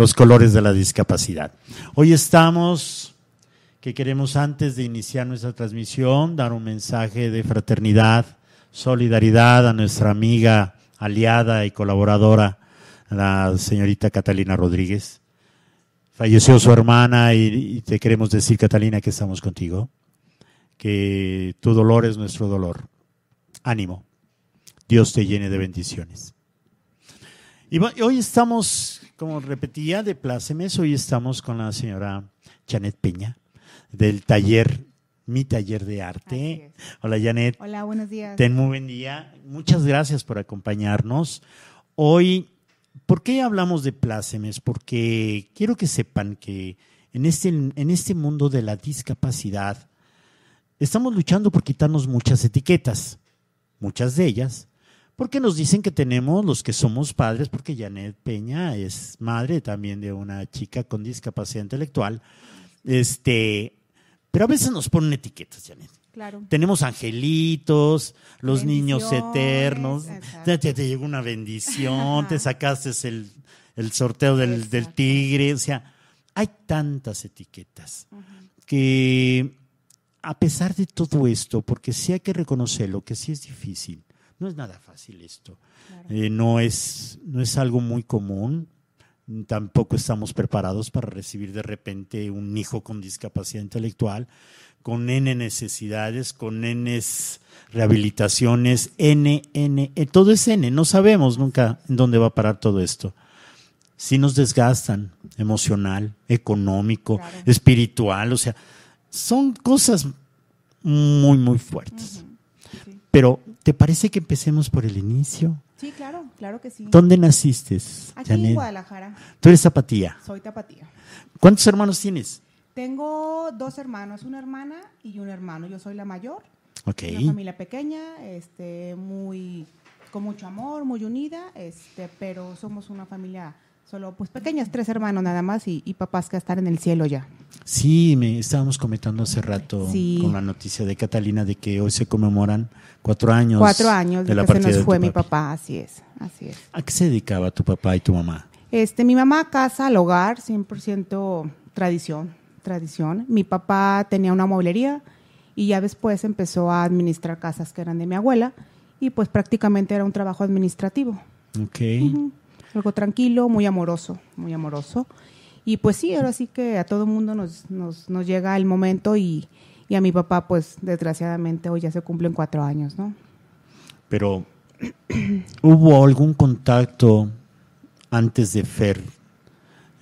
los colores de la discapacidad. Hoy estamos que queremos antes de iniciar nuestra transmisión dar un mensaje de fraternidad, solidaridad a nuestra amiga, aliada y colaboradora, la señorita Catalina Rodríguez. Falleció su hermana y, te queremos decir, Catalina, que estamos contigo, que tu dolor es nuestro dolor. Ánimo. Dios te llene de bendiciones. Y hoy estamos como repetía de Plácemes, hoy estamos con la señora Janet Peña del taller mi taller de arte. Hola Janet. Hola, buenos días. Ten muy buen día. Muchas gracias por acompañarnos. Hoy, ¿por qué hablamos de plácemes? Porque quiero que sepan que en este, en este mundo de la discapacidad estamos luchando por quitarnos muchas etiquetas, muchas de ellas porque nos dicen que tenemos los que somos padres, porque Janet Peña es madre también de una chica con discapacidad intelectual. Este, pero a veces nos ponen etiquetas, Janet. Claro. Tenemos angelitos, los niños eternos. Ya te, llegó una bendición, te sacaste el, sorteo del, tigre. O sea, hay tantas etiquetas que, a pesar de todo esto, porque sí hay que reconocerlo, que sí es difícil, no es nada fácil esto. Eh, no, es, no es algo muy común. Tampoco estamos preparados para recibir de repente un hijo con discapacidad intelectual, con N necesidades, con N rehabilitaciones, N, N, eh, todo es N. No sabemos nunca en dónde va a parar todo esto Si nos desgastan emocional, económico, espiritual, o sea, son cosas muy, muy fuertes. Pero ¿Te parece que empecemos por el inicio? Sí, claro, claro que sí. ¿Dónde naciste? Aquí en Guadalajara. ¿Tú eres zapatía? Soy zapatía. ¿Cuántos hermanos tienes? Tengo dos hermanos, una hermana y un hermano. Yo soy la mayor. Ok. Una familia pequeña, este, muy, con mucho amor, muy unida, este, pero somos una familia Solo pues pequeñas, tres hermanos nada más y, papás que están en el cielo ya. Sí, me estábamos comentando hace rato con la noticia de Catalina de que hoy se conmemoran cuatro años. Cuatro años de, que se nos fue mi papá, así es, así es. ¿A qué se dedicaba tu papá y tu mamá? Este, mi mamá casa al hogar, 100% tradición, tradición. Mi papá tenía una mueblería y ya después empezó a administrar casas que eran de mi abuela y pues prácticamente era un trabajo administrativo. Ok algo tranquilo, muy amoroso, muy amoroso. Y pues sí, ahora sí que a todo mundo nos, nos, llega el momento y, a mi papá, pues desgraciadamente hoy ya se cumplen cuatro años, ¿no? Pero, ¿hubo algún contacto antes de Fer,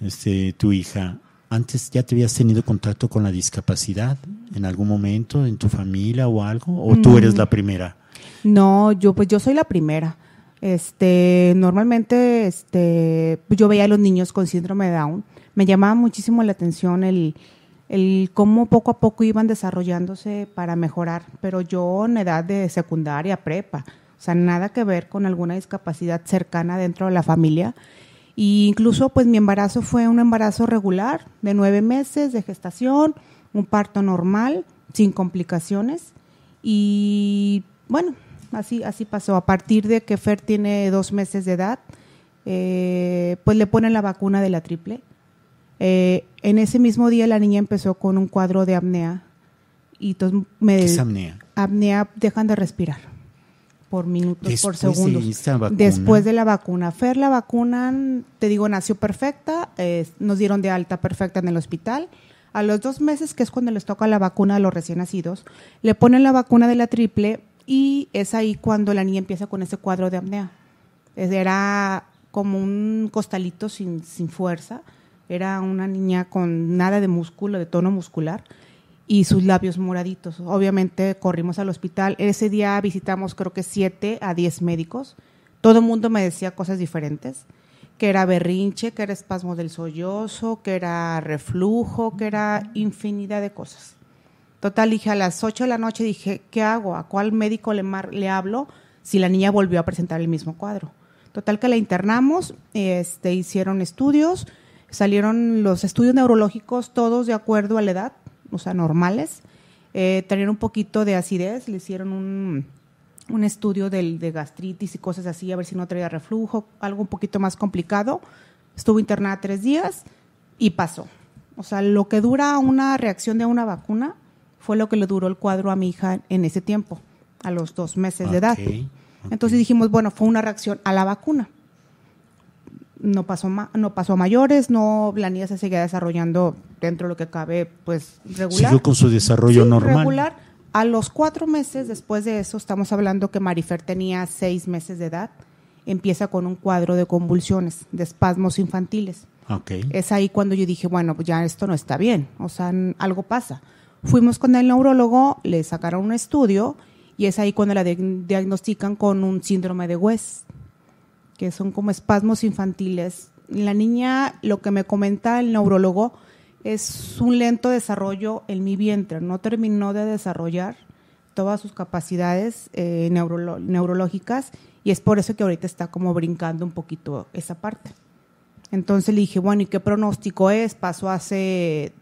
este, tu hija? ¿Antes ya te habías tenido contacto con la discapacidad en algún momento, en tu familia o algo? ¿O tú eres mm. la primera? No, yo pues yo soy la primera. Este, normalmente, este, yo veía a los niños con síndrome de Down. Me llamaba muchísimo la atención el, cómo poco a poco iban desarrollándose para mejorar. Pero yo en edad de secundaria, prepa, o sea, nada que ver con alguna discapacidad cercana dentro de la familia. incluso, pues mi embarazo fue un embarazo regular de nueve meses de gestación, un parto normal, sin complicaciones. Y bueno, así, así pasó. A partir de que Fer tiene dos meses de edad, eh, pues le ponen la vacuna de la triple. Eh, en ese mismo día la niña empezó con un cuadro de apnea. Y me, es apnea? Apnea, dejan de respirar por minutos, por segundos. Después de la vacuna. Fer la vacunan, te digo, nació perfecta, nos dieron de alta perfecta en el hospital. A los dos meses, que es cuando les toca la vacuna a los recién nacidos, le ponen la vacuna de la triple y es ahí cuando la niña empieza con ese cuadro de apnea. Era como un costalito sin, sin fuerza, era una niña con nada de músculo, de tono muscular y sus labios moraditos. Obviamente corrimos al hospital. Ese día visitamos creo que siete a diez médicos. Todo el mundo me decía cosas diferentes, que era berrinche, que era espasmo del sollozo, que era reflujo, que era infinidad de cosas. Total, dije a las 8 de la noche, dije, ¿qué hago? ¿A cuál médico le, mar le hablo si la niña volvió a presentar el mismo cuadro? Total que la internamos, este, hicieron estudios, salieron los estudios neurológicos todos de acuerdo a la edad, o sea, normales. Eh, tenían un poquito de acidez, le hicieron un, estudio de gastritis y cosas así, a ver si no traía reflujo, algo un poquito más complicado. Estuvo internada tres días y pasó. O sea, lo que dura una reacción de una vacuna, fue lo que le duró el cuadro a mi hija en ese tiempo, a los dos meses de edad. Entonces dijimos, bueno, fue una reacción a la vacuna. No pasó, no pasó a mayores, no, la niña se seguía desarrollando dentro de lo que cabe, pues regular. Siguió con su desarrollo normal. A los cuatro meses después de eso, estamos hablando que Marifer tenía seis meses de edad, empieza con un cuadro de convulsiones, de espasmos infantiles. Es ahí cuando yo dije, bueno, pues ya esto no está bien, o sea, algo pasa. Fuimos con el neurólogo, le sacaron un estudio y es ahí cuando la diagnostican con un síndrome de West, que son como espasmos infantiles. La niña, lo que me comenta el neurólogo, es un lento desarrollo en mi vientre, no terminó de desarrollar todas sus capacidades eh, neurológicas y es por eso que ahorita está como brincando un poquito esa parte. Entonces le dije, bueno, ¿y qué pronóstico es? Pasó hace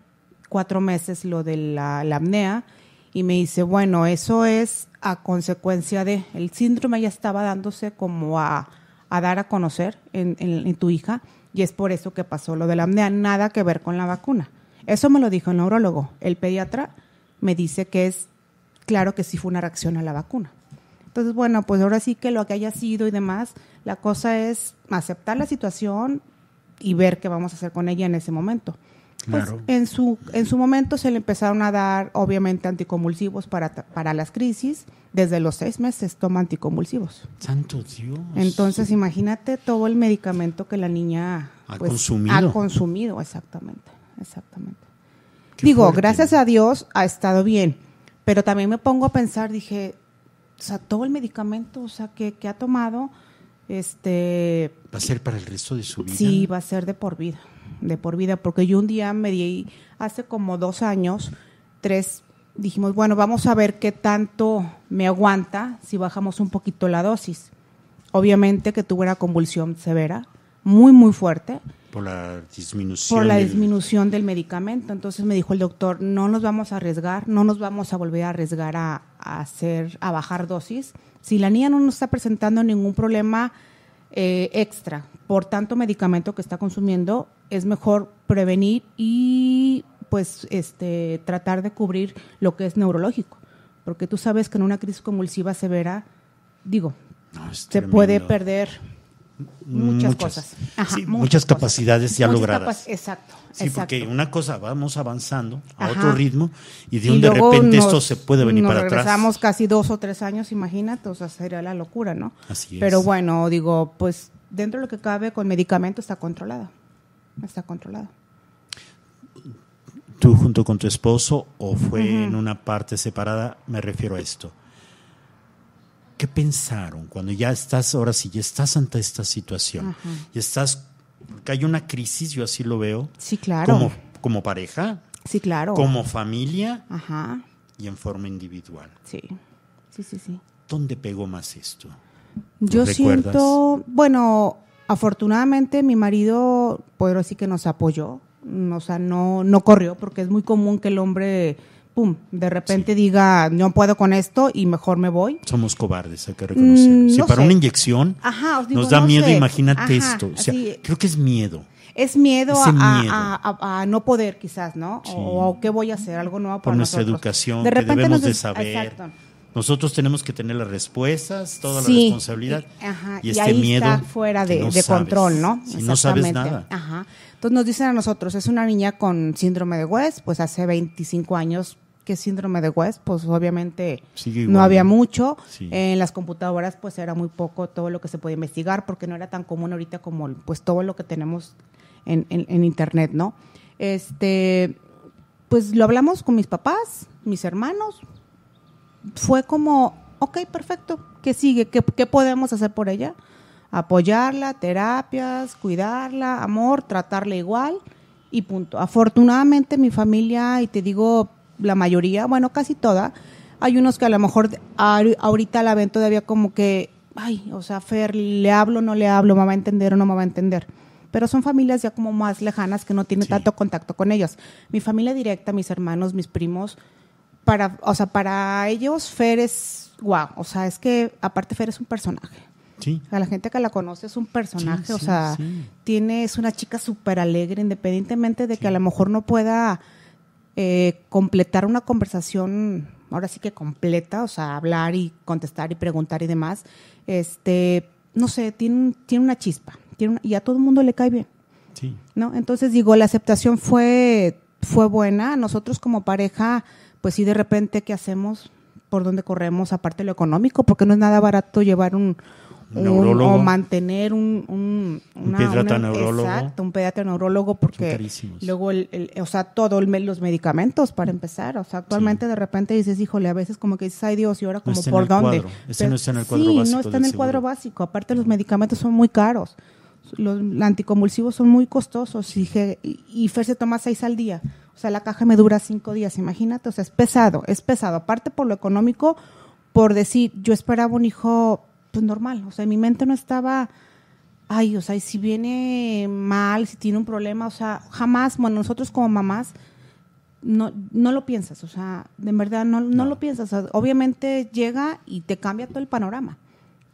cuatro meses lo de la, la apnea y me dice, bueno, eso es a consecuencia de, el síndrome ya estaba dándose como a, a dar a conocer en, en, tu hija y es por eso que pasó lo de la apnea, nada que ver con la vacuna. Eso me lo dijo el neurólogo. El pediatra me dice que es claro que sí fue una reacción a la vacuna. Entonces, bueno, pues ahora sí que lo que haya sido y demás, la cosa es aceptar la situación y ver qué vamos a hacer con ella en ese momento. Pues, en, su, momento se le empezaron a dar, obviamente, anticonvulsivos para, las crisis. Desde los seis meses toma anticonvulsivos. Santo Dios. Entonces, imagínate todo el medicamento que la niña ha pues, consumido. Ha consumido, exactamente. exactamente. Digo, gracias a Dios ha estado bien. Pero también me pongo a pensar, dije, o sea, todo el medicamento o sea, que, que ha tomado, este... Va a ser para el resto de su vida. Sí, va a ser de por vida de por vida, porque yo un día me di, hace como dos años, tres, dijimos, bueno, vamos a ver qué tanto me aguanta si bajamos un poquito la dosis. Obviamente que tuve una convulsión severa, muy, muy fuerte. Por la disminución. Por la disminución del medicamento. Entonces me dijo el doctor, no nos vamos a arriesgar, no nos vamos a volver a arriesgar a, a hacer, a bajar dosis. Si la niña no nos está presentando ningún problema eh, extra por tanto medicamento que está consumiendo, es mejor prevenir y pues este tratar de cubrir lo que es neurológico, porque tú sabes que en una crisis convulsiva severa, digo, se puede perder Muchas, cosas. muchas, capacidades ya logradas. exacto. Sí, porque una cosa, vamos avanzando a otro ritmo y de un de repente esto se puede venir para atrás. regresamos casi dos o tres años, imagínate, o sea, sería la locura, ¿no? Pero bueno, digo, pues dentro de lo que cabe con medicamento está controlado Está controlado ¿Tú junto con tu esposo o fue en una parte separada? Me refiero a esto. ¿qué pensaron cuando ya estás, ahora sí, ya estás ante esta situación? Ya Y estás, que hay una crisis, yo así lo veo. Sí, claro. Como, como pareja. Sí, claro. Como familia. Ajá. Y en forma individual. Sí, sí, sí, sí. ¿Dónde pegó más esto? Yo siento, bueno, afortunadamente mi marido, puedo decir que nos apoyó, o sea, no, no corrió, porque es muy común que el hombre pum, de repente diga, no puedo con esto y mejor me voy. Somos cobardes, hay que reconocerlo. Mm, si para una inyección nos da miedo, imagínate esto. creo que es miedo. Es miedo, a, no poder quizás, ¿no? O, qué voy a hacer, algo nuevo para Por nuestra educación, de que debemos de saber. Nosotros tenemos que tener las respuestas, toda la responsabilidad y, este miedo está fuera de, control, ¿no? Si sabes nada. Entonces nos dicen a nosotros, es una niña con síndrome de West, pues hace 25 años que síndrome de West, pues obviamente no había mucho. En las computadoras pues era muy poco todo lo que se podía investigar porque no era tan común ahorita como pues todo lo que tenemos en, internet, ¿no? Este, pues lo hablamos con mis papás, mis hermanos. Fue como, ok, perfecto, ¿qué sigue? ¿Qué, qué podemos hacer por ella? Apoyarla, terapias, cuidarla, amor, tratarla igual y punto. Afortunadamente mi familia, y te digo, la mayoría, bueno, casi toda. Hay unos que a lo mejor ahorita la ven todavía como que, ay, o sea, Fer, le hablo, no le hablo, me va a entender o no me va a entender. Pero son familias ya como más lejanas que no tienen tanto contacto con ellos. Mi familia directa, mis hermanos, mis primos, para, o sea, para ellos Fer es, wow, o sea, es que aparte Fer es un personaje. Sí. A la gente que la conoce es un personaje, o sea, tiene, es una chica súper alegre, independientemente de que a lo mejor no pueda eh, completar una conversación, ahora sí que completa, o sea, hablar y contestar y preguntar y demás, este, no sé, tiene, tiene una chispa tiene y a todo el mundo le cae bien. Sí. ¿no? Entonces digo, la aceptación fue, fue buena. Nosotros como pareja, pues sí, de repente, ¿qué hacemos? ¿Por dónde corremos? Aparte lo económico, porque no es nada barato llevar un, neurólogo. o mantener un, un, pediatra neurólogo. Exacto, un pediatra neurólogo porque luego, el, o sea, todos los medicamentos para mm. empezar. O sea, actualmente de repente dices, híjole, a veces como que dices, ay Dios, y ahora como por dónde. no está en el cuadro sí, básico. no está en el cuadro básico. Aparte, los medicamentos son muy caros. Los anticonvulsivos son muy costosos y, y Fer se toma seis al día. O sea, la caja me dura cinco días, imagínate. O sea, es pesado, es pesado. Aparte por lo económico, por decir, yo esperaba un hijo es pues, normal, o sea, mi mente no estaba, ay, o sea, si viene mal, si tiene un problema, o sea, jamás, bueno, nosotros como mamás, no, no lo piensas, o sea, de verdad no, no, lo piensas, obviamente llega y te cambia todo el panorama.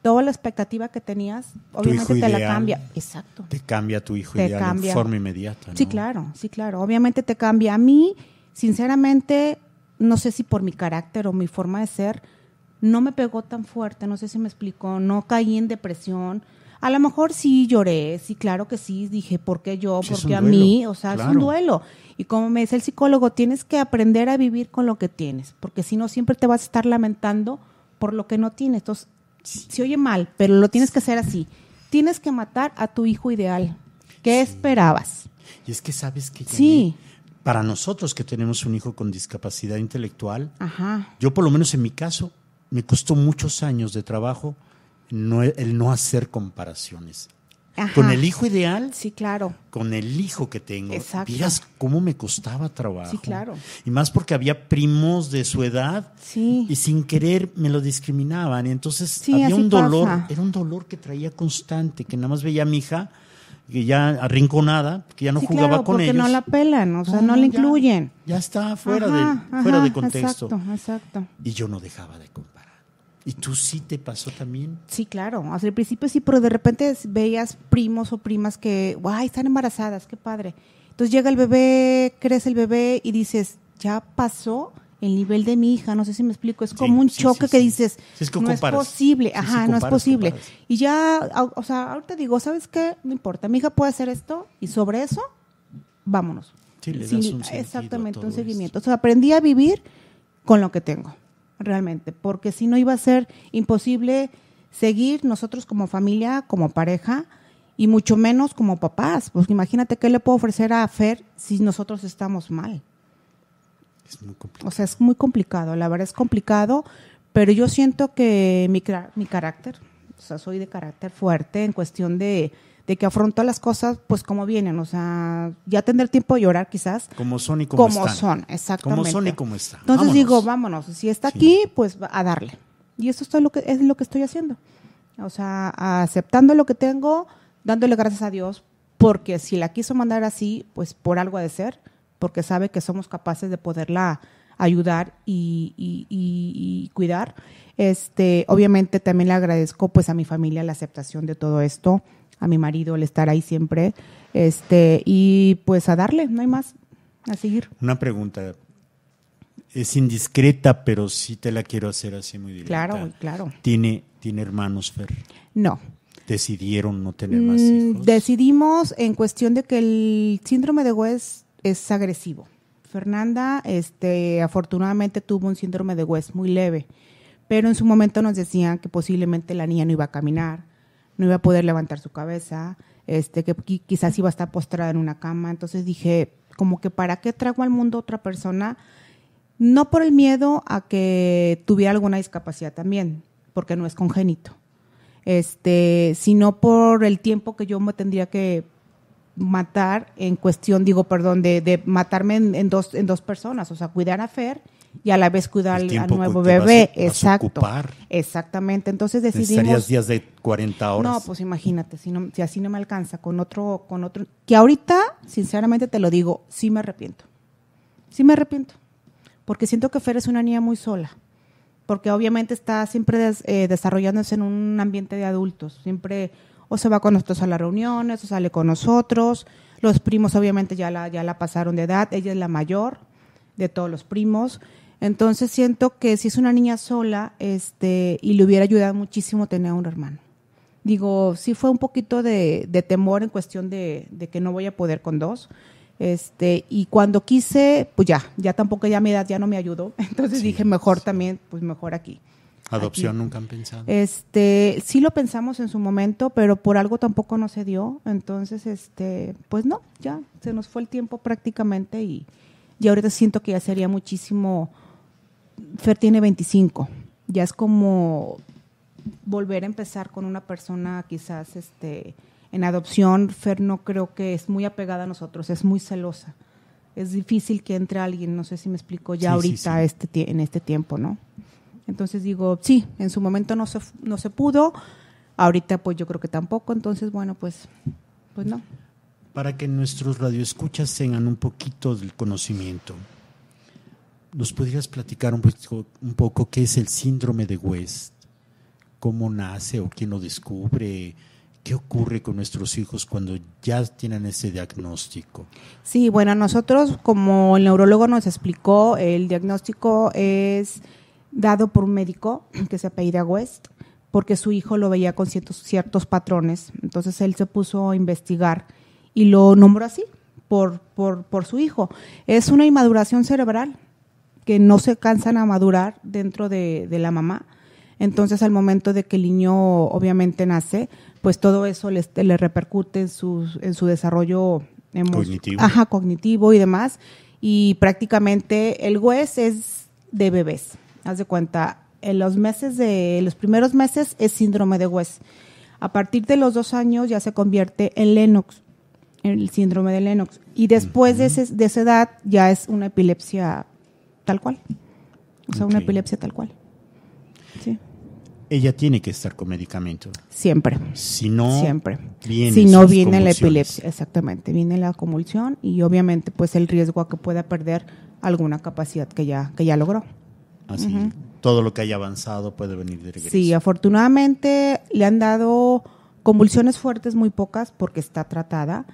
Toda la expectativa que tenías, obviamente te la cambia. Exacto. Te cambia tu hijo te ideal cambia. forma inmediata. Sí, claro, sí, claro. Obviamente te cambia. A mí, sinceramente, no sé si por mi carácter o mi forma de ser, no me pegó tan fuerte, no sé si me explicó, no caí en depresión. A lo mejor sí lloré, sí, claro que sí, dije, ¿por qué yo? ¿Por qué a mí? O sea, es un duelo. Y como me dice el psicólogo, tienes que aprender a vivir con lo que tienes, porque si no, siempre te vas a estar lamentando por lo que no tienes. Entonces, se oye mal, pero lo tienes que hacer así. Tienes que matar a tu hijo ideal. ¿Qué esperabas? Y es que sabes que... Sí. para nosotros que tenemos un hijo con discapacidad intelectual, yo por lo menos en mi caso me costó muchos años de trabajo no, el no hacer comparaciones. Con el hijo ideal. Sí, claro. Con el hijo que tengo. Exacto. cómo me costaba trabajo. Sí, claro. Y más porque había primos de su edad. Y sin querer me lo discriminaban. entonces había un dolor. Era un dolor que traía constante, que nada más veía a mi hija que ya arrinconada, que ya no jugaba con porque ellos. Porque no la pelan, o sea, no, la incluyen. Ya está fuera, de, fuera de contexto. Exacto, exacto. Y yo no dejaba de comparar. ¿Y tú sí te pasó también? Sí, claro. Al principio sí, pero de repente veías primos o primas que, ¡guay! Están embarazadas, qué padre. Entonces llega el bebé, crece el bebé y dices, ya pasó el nivel de mi hija, no sé si me explico, es como un choque que dices, no es posible, ajá, no es posible. Y ya, o sea, ahorita digo, ¿sabes qué? No importa, mi hija puede hacer esto y sobre eso, vámonos. Sí, Exactamente, un seguimiento. Esto. O sea, aprendí a vivir con lo que tengo realmente, porque si no iba a ser imposible seguir nosotros como familia, como pareja y mucho menos como papás. Pues imagínate qué le puedo ofrecer a Fer si nosotros estamos mal. O sea, es muy complicado, la verdad es complicado, pero yo siento que mi, mi carácter, o sea, soy de carácter fuerte en cuestión de que afronto las cosas pues como vienen, o sea, ya tendré tiempo de llorar quizás. Como son y como, como son, exactamente. Como son y como están. Entonces digo, vámonos, si está aquí, pues a darle. Y eso es lo que es lo que estoy haciendo. O sea, aceptando lo que tengo, dándole gracias a Dios, porque si la quiso mandar así, pues por algo ha de ser, porque sabe que somos capaces de poderla ayudar y, y, cuidar. Este, obviamente también le agradezco pues a mi familia la aceptación de todo esto, a mi marido, el estar ahí siempre. Este, y pues a darle, no hay más, a seguir. Una pregunta. Es indiscreta, pero sí te la quiero hacer así muy directa. Claro, claro. ¿Tiene, tiene hermanos, Fer? No. ¿Decidieron no tener más mm, hijos? Decidimos en cuestión de que el síndrome de West es agresivo. Fernanda, este, afortunadamente tuvo un síndrome de West muy leve, pero en su momento nos decían que posiblemente la niña no iba a caminar, no iba a poder levantar su cabeza, este, que quizás iba a estar postrada en una cama. Entonces dije, como que para qué traigo al mundo otra persona, no por el miedo a que tuviera alguna discapacidad también, porque no es congénito, este, sino por el tiempo que yo me tendría que matar en cuestión, digo, perdón, de, matarme dos, en dos personas, o sea, cuidar a Fer y a la vez cuidar al nuevo bebé. Exacto. Exactamente. Entonces decidimos. días de 40 horas. No, pues imagínate, si, si así no me alcanza con otro, con otro. Que ahorita, sinceramente te lo digo, sí me arrepiento. Sí me arrepiento. Porque siento que Fer es una niña muy sola. Porque obviamente está siempre eh, desarrollándose en un ambiente de adultos. Siempre o se va con nosotros a las reuniones, o sale con nosotros. Los primos obviamente ya la, ya la pasaron de edad. Ella es la mayor de todos los primos. Entonces siento que si es una niña sola, este, y le hubiera ayudado muchísimo tener a un hermano. Digo, sí fue un poquito de, temor en cuestión de, que no voy a poder con dos. Este, y cuando quise, pues ya, ya tampoco ya mi edad ya no me ayudó. Entonces dije, mejor también, pues mejor aquí. Adopción nunca han pensado. Este, sí lo pensamos en su momento, pero por algo tampoco no se dio. Entonces, este, pues no, ya se nos fue el tiempo prácticamente y, y ahorita siento que ya sería muchísimo Fer tiene 25, ya es como volver a empezar con una persona quizás este, en adopción. Fer no creo que es muy apegada a nosotros, es muy celosa. Es difícil que entre alguien, no sé si me explico ya ahorita este en este tiempo, ¿no? Entonces digo, sí, en su momento no se, no se pudo, ahorita pues yo creo que tampoco, entonces bueno, pues, pues no. Para que nuestros radioescuchas tengan un poquito del conocimiento, ¿Nos podrías platicar un poco, qué es el síndrome de West? ¿Cómo nace o quién lo descubre? ¿Qué ocurre con nuestros hijos cuando ya tienen ese diagnóstico? Sí, bueno, nosotros, como el neurólogo nos explicó, el diagnóstico es dado por un médico que se apellida West, porque su hijo lo veía con ciertos, ciertos patrones. Entonces él se puso a investigar y lo nombró así, por, por, por su hijo. Es una inmaduración cerebral que no se cansan a madurar dentro de, la mamá. Entonces, al momento de que el niño obviamente nace, pues todo eso le, repercute en su, en su desarrollo cognitivo. cognitivo y demás. Y prácticamente el juez es de bebés. Haz de cuenta, en los meses de los primeros meses es síndrome de West. A partir de los dos años ya se convierte en Lennox, el síndrome de Lennox. Y después de, de esa edad ya es una epilepsia tal cual. O sea, una epilepsia tal cual. Ella tiene que estar con medicamento. Siempre. Si no, Siempre. Viene si no viene la epilepsia, exactamente, viene la convulsión y obviamente pues el riesgo a que pueda perder alguna capacidad que ya, que ya logró. Así, todo lo que haya avanzado puede venir de regreso. Sí, afortunadamente le han dado convulsiones fuertes muy pocas porque está tratada,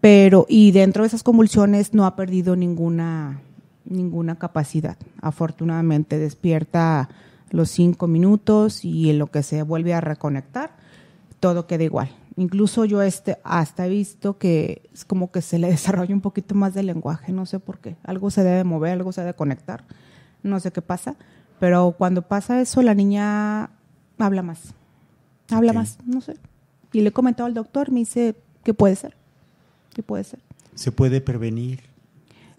pero y dentro de esas convulsiones no ha perdido ninguna ninguna capacidad. Afortunadamente despierta los cinco minutos y en lo que se vuelve a reconectar, todo queda igual. Incluso yo este, hasta he visto que es como que se le desarrolla un poquito más de lenguaje, no sé por qué. Algo se debe mover, algo se debe conectar, no sé qué pasa. Pero cuando pasa eso, la niña habla más, habla más, no sé. Y le he comentado al doctor, me dice ¿qué puede ser, qué puede ser. ¿Se puede prevenir?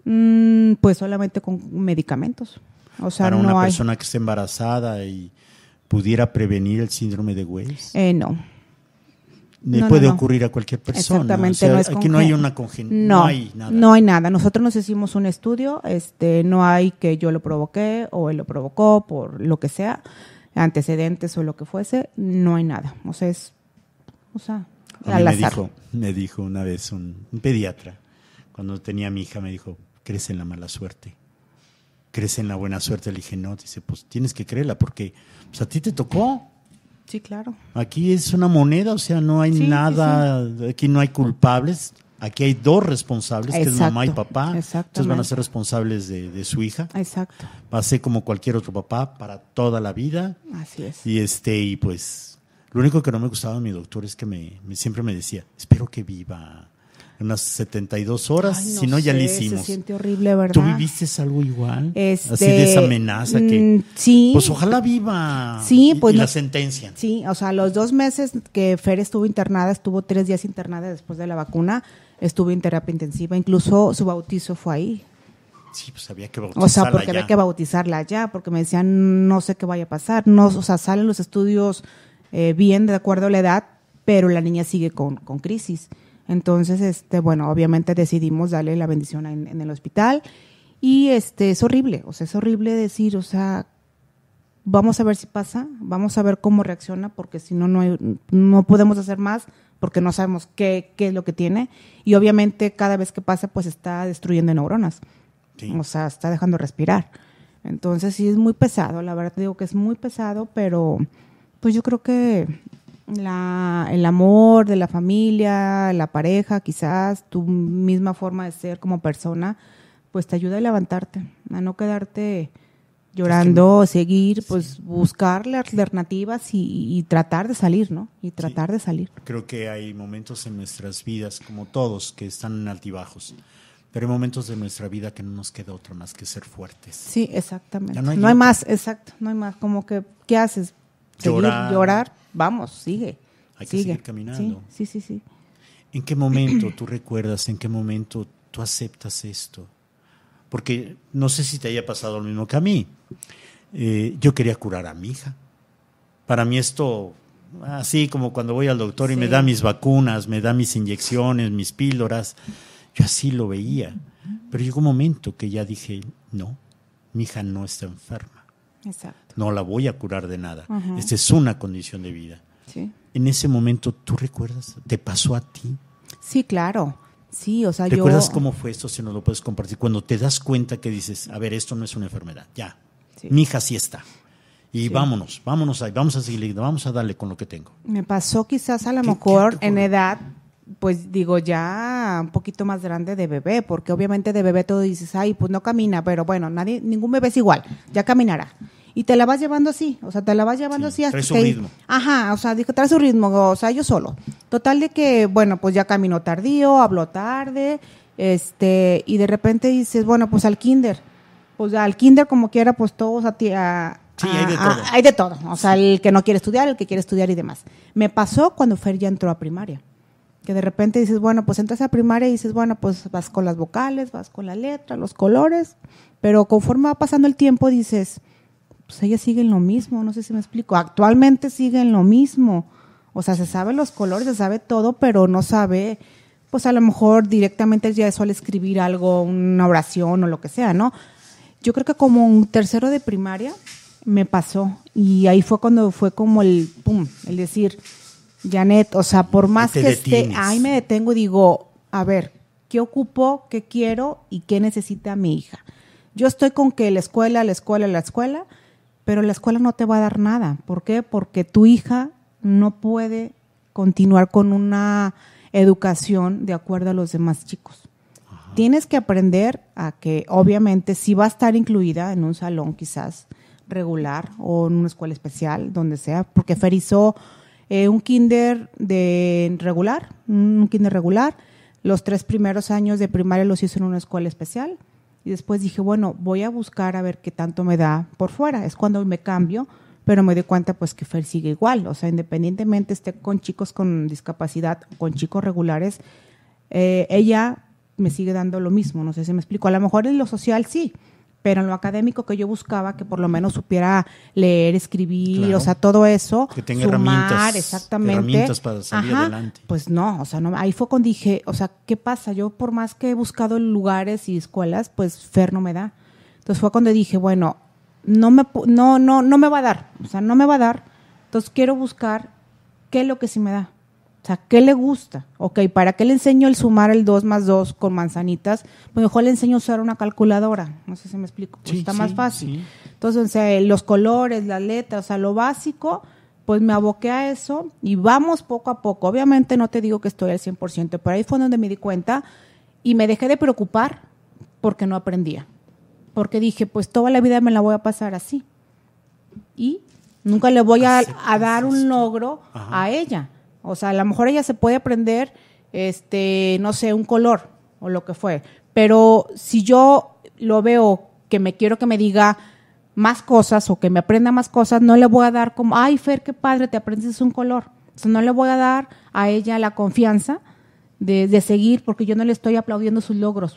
Mm, pues solamente con medicamentos. O Para una persona que está embarazada y pudiera prevenir el síndrome de Weiss. Eh, no. Le puede ocurrir a cualquier persona. Exactamente. no aquí no hay una congenitalidad. No, hay nada. No hay nada. Nosotros nos hicimos un estudio. Este, no hay que yo lo provoqué o él lo provocó por lo que sea, antecedentes o lo que fuese. No hay nada. O sea, es, o sea, al me Dijo, me dijo una vez un, un pediatra cuando tenía a mi hija, me dijo, crece en la mala suerte, crece en la buena suerte. Le dije, no, dice, pues tienes que creerla porque pues, a ti te tocó. Sí, claro. Aquí es una moneda, o sea, no hay nada, aquí no hay culpables, aquí hay dos responsables, que es mamá y papá. Entonces van a ser responsables de, su hija. Exacto. Va a ser como cualquier otro papá para toda la vida. Así es. Y este, y pues, lo único que no me gustaba de mi doctor es que me siempre me decía, espero que viva unas 72 horas, si no ya le hicimos. Se siente horrible, ¿verdad? ¿Tú viviste algo igual? Este, Así de esa amenaza que... Mm, sí. Pues ojalá viva. Pues la sentencia. Sí, o sea, los dos meses que Fer estuvo internada, estuvo tres días internada después de la vacuna, estuvo en terapia intensiva, incluso su bautizo fue ahí. Sí, pues había que bautizarla. O sea, porque había que bautizarla ya, porque me decían, no sé qué vaya a pasar. No, o sea, salen los estudios eh, bien de acuerdo a la edad, pero la niña sigue con, con crisis. Entonces, este, bueno, obviamente decidimos darle la bendición en, el hospital y este es horrible, o sea, es horrible decir, o sea, vamos a ver si pasa, vamos a ver cómo reacciona, porque si no, no, podemos hacer más, porque no sabemos qué, es lo que tiene. Y obviamente cada vez que pasa, pues está destruyendo neuronas, o sea, está dejando respirar. Entonces sí es muy pesado, la verdad te digo que es muy pesado, pero pues yo creo que la, el amor de la familia, la pareja, quizás tu misma forma de ser como persona, pues te ayuda a levantarte, a no quedarte llorando, seguir, pues buscar las alternativas y, tratar de salir, ¿no? Y tratar de salir. Creo que hay momentos en nuestras vidas, como todos, que están en altibajos. Pero hay momentos de nuestra vida que no nos queda otra más que ser fuertes. Sí, exactamente. No hay, no hay, más, exacto, no hay más. Como que, ¿qué haces? llorar. vamos, sigue. Hay sigue. que seguir caminando. Sí, sí, sí, ¿En qué momento tú recuerdas, en qué momento tú aceptas esto? Porque no sé si te haya pasado lo mismo que a mí. Eh, yo quería curar a mi hija. Para mí esto, así como cuando voy al doctor y me da mis vacunas, me da mis inyecciones, mis píldoras, yo así lo veía. Pero llegó un momento que ya dije, no, mi hija no está enferma no la voy a curar de nada. Esta es una condición de vida. En ese momento, ¿tú recuerdas? ¿Te pasó a ti? Sí, claro. Sí, o cómo fue esto? Si no lo puedes compartir. Cuando te das cuenta que dices, a ver, esto no es una enfermedad, ya. Mi hija sí está. Y vámonos, vámonos ahí, vamos a seguir, vamos a darle con lo que tengo. Me pasó quizás a lo mejor en edad, pues digo ya un poquito más grande de bebé, porque obviamente de bebé todo dices, ay, pues no camina, pero bueno, nadie, ningún bebé es igual, ya caminará y te la vas llevando así, o sea, te la vas llevando así hasta trae su ritmo. Ajá, o sea, dijo, trae su ritmo, o sea, yo solo. Total de que, bueno, pues ya camino tardío, habló tarde, este, y de repente dices, bueno, pues al kinder. o pues sea, al kinder como quiera, pues todos a, ti, Sí, hay de todo. hay de todo. O sea, el que no quiere estudiar, el que quiere estudiar y demás. Me pasó cuando Fer ya entró a primaria. Que de repente dices, bueno, pues entras a primaria y dices, bueno, pues vas con las vocales, vas con la letra, los colores. Pero conforme va pasando el tiempo, dices, pues ella sigue en lo mismo, no sé si me explico. Actualmente sigue en lo mismo. O sea, se sabe los colores, se sabe todo, pero no sabe, pues a lo mejor directamente ya suele escribir algo, una oración o lo que sea, ¿no? Yo creo que como un tercero de primaria me pasó y ahí fue cuando fue como el pum, el decir, Janet, o sea, por más que esté, ahí me detengo y digo, a ver, ¿qué ocupo, qué quiero y qué necesita mi hija? Yo estoy con que la escuela, la escuela, la escuela, pero la escuela no te va a dar nada. ¿Por qué? Porque tu hija no puede continuar con una educación de acuerdo a los demás chicos. Tienes que aprender a que obviamente si va a estar incluida en un salón quizás regular o en una escuela especial, donde sea, porque Ferizó eh, un kinder de regular, un kinder regular, los tres primeros años de primaria los hizo en una escuela especial, y después dije, bueno, voy a buscar a ver qué tanto me da por fuera. Es cuando me cambio, pero me doy cuenta pues que Fer sigue igual. O sea, independientemente esté con chicos con discapacidad o con chicos regulares, eh, ella me sigue dando lo mismo. No sé si me explico. A lo mejor en lo social sí, pero en lo académico que yo buscaba que por lo menos supiera leer, escribir, o sea, todo eso. Que tenga sumar, herramientas. Exactamente. Herramientas para salir adelante. Pues no, o sea, no, ahí fue cuando dije, o sea, ¿qué pasa? Yo por más que he buscado lugares y escuelas, pues Fer no me da. Entonces fue cuando dije, bueno, no me, no, no, no me va a dar, o sea, no me va a dar. Entonces quiero buscar qué es lo que sí me da. O sea, ¿qué le gusta? Ok, ¿para qué le enseño el sumar el 2 más 2 con manzanitas? Pues mejor le enseño usar una calculadora. No sé si me explico. Pues está más fácil. Entonces, o sea, eh, los colores, las letras, o sea, lo básico, pues me aboqué a eso y vamos poco a poco. Obviamente no te digo que estoy al 100%, pero ahí fue donde me di cuenta y me dejé de preocupar porque no aprendía. Porque dije, pues toda la vida me la voy a pasar así. Y nunca le voy a, dar un logro a ella. O sea, a lo mejor ella se puede aprender, este, no sé, un color o lo que fue. Pero si yo lo veo que me quiero que me diga más cosas o que me aprenda más cosas, no le voy a dar como, ay, Fer, qué padre, te aprendes un color. O no le voy a dar a ella la confianza de, seguir porque yo no le estoy aplaudiendo sus logros,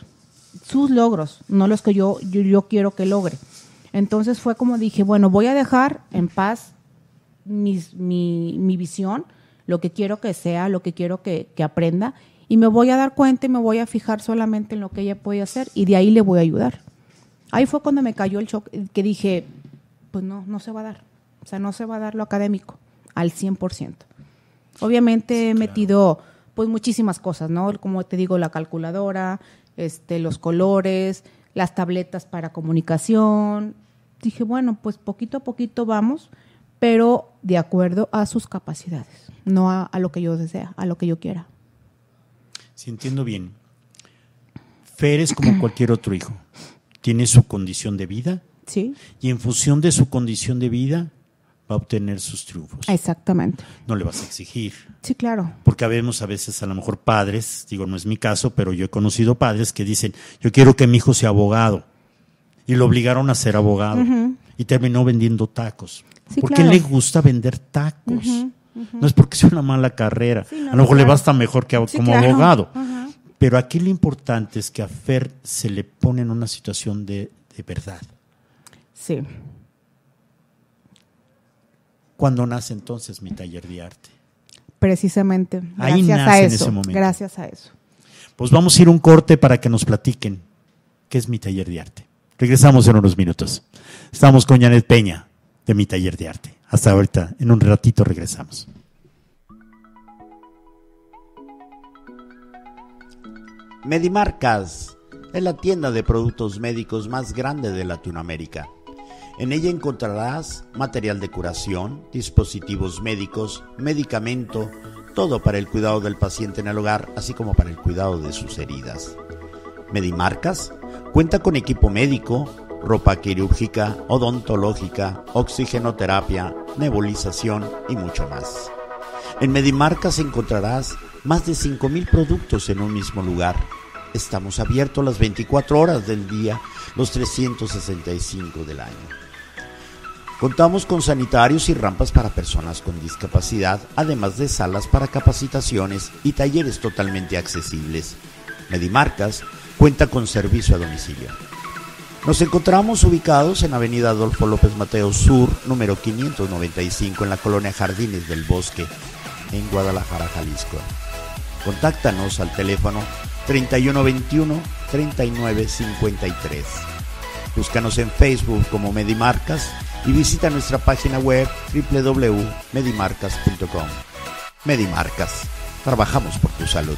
sus logros, no los que yo, yo, quiero que logre. Entonces fue como dije, bueno, voy a dejar en paz mi, mi, visión lo que quiero que sea, lo que quiero que, aprenda, y me voy a dar cuenta y me voy a fijar solamente en lo que ella puede hacer y de ahí le voy a ayudar. Ahí fue cuando me cayó el shock, que dije, pues no, no se va a dar. O sea, no se va a dar lo académico al 100%. Obviamente he metido pues muchísimas cosas, ¿no? Como te digo, la calculadora, este, los colores, las tabletas para comunicación. Dije, bueno, pues poquito a poquito vamos, pero de acuerdo a sus capacidades, no a, lo que yo desea, a lo que yo quiera. Si entiendo bien, Fer como cualquier otro hijo, tiene su condición de vida ¿Sí? y en función de su condición de vida va a obtener sus triunfos. Exactamente. No le vas a exigir. Sí, claro. Porque vemos a veces a lo mejor padres, digo, no es mi caso, pero yo he conocido padres que dicen, yo quiero que mi hijo sea abogado. Y lo obligaron a ser abogado y terminó vendiendo tacos. ¿Por qué le gusta vender tacos. No es porque sea una mala carrera. a lo mejor le basta mejor que como abogado. Pero aquí lo importante es que a Fer se le pone en una situación de, verdad. Sí. ¿Cuándo nace entonces mi taller de arte? Precisamente. Ahí nace En ese momento. Gracias a eso. Pues vamos a ir un corte para que nos platiquen qué es mi taller de arte. Regresamos en unos minutos. Estamos con Janet Peña de mi taller de arte. Hasta ahorita, en un ratito regresamos. Medimarcas es la tienda de productos médicos más grande de Latinoamérica. En ella encontrarás material de curación, dispositivos médicos, medicamento, todo para el cuidado del paciente en el hogar, así como para el cuidado de sus heridas. Medimarcas Cuenta con equipo médico, ropa quirúrgica, odontológica, oxigenoterapia, nebulización y mucho más. En Medimarcas encontrarás más de 5.000 productos en un mismo lugar. Estamos abiertos las 24 horas del día, los 365 del año. Contamos con sanitarios y rampas para personas con discapacidad, además de salas para capacitaciones y talleres totalmente accesibles. Medimarcas cuenta con servicio a domicilio. Nos encontramos ubicados en Avenida Adolfo López Mateo Sur, número 595, en la colonia Jardines del Bosque, en Guadalajara, Jalisco. Contáctanos al teléfono 3121-3953. Búscanos en Facebook como Medimarcas y visita nuestra página web www.medimarcas.com. Medimarcas, trabajamos por tu salud.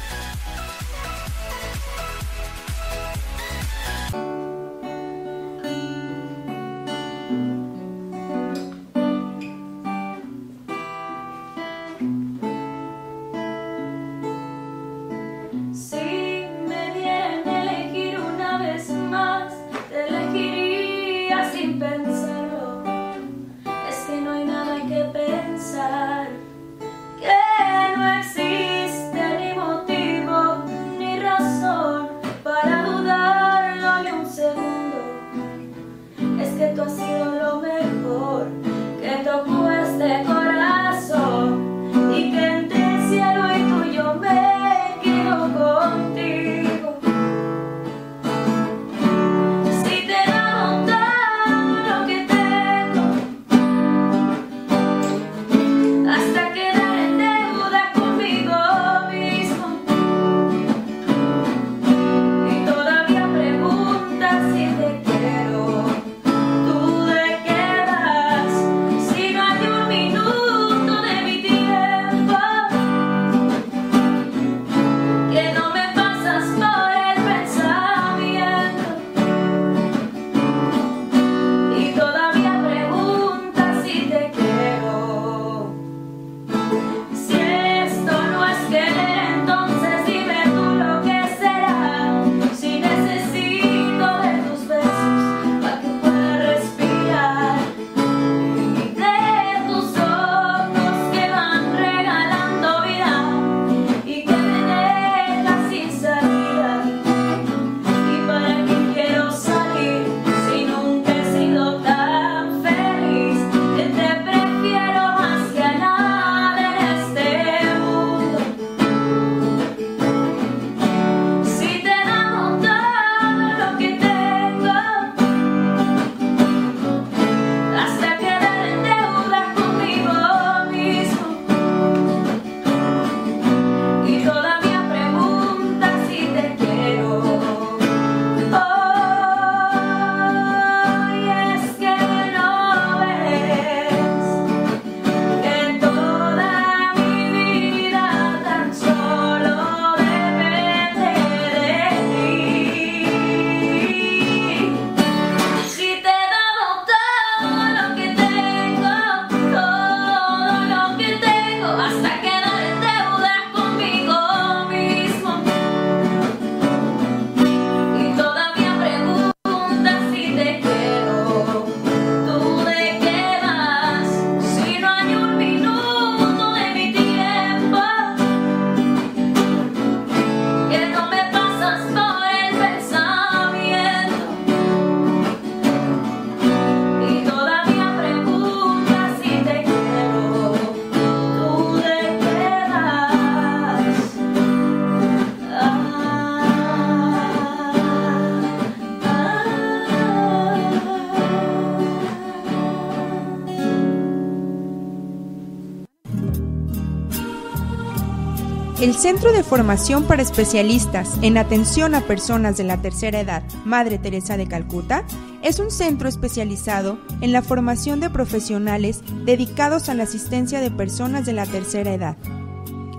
Centro de Formación para Especialistas en Atención a Personas de la Tercera Edad, Madre Teresa de Calcuta, es un centro especializado en la formación de profesionales dedicados a la asistencia de personas de la tercera edad.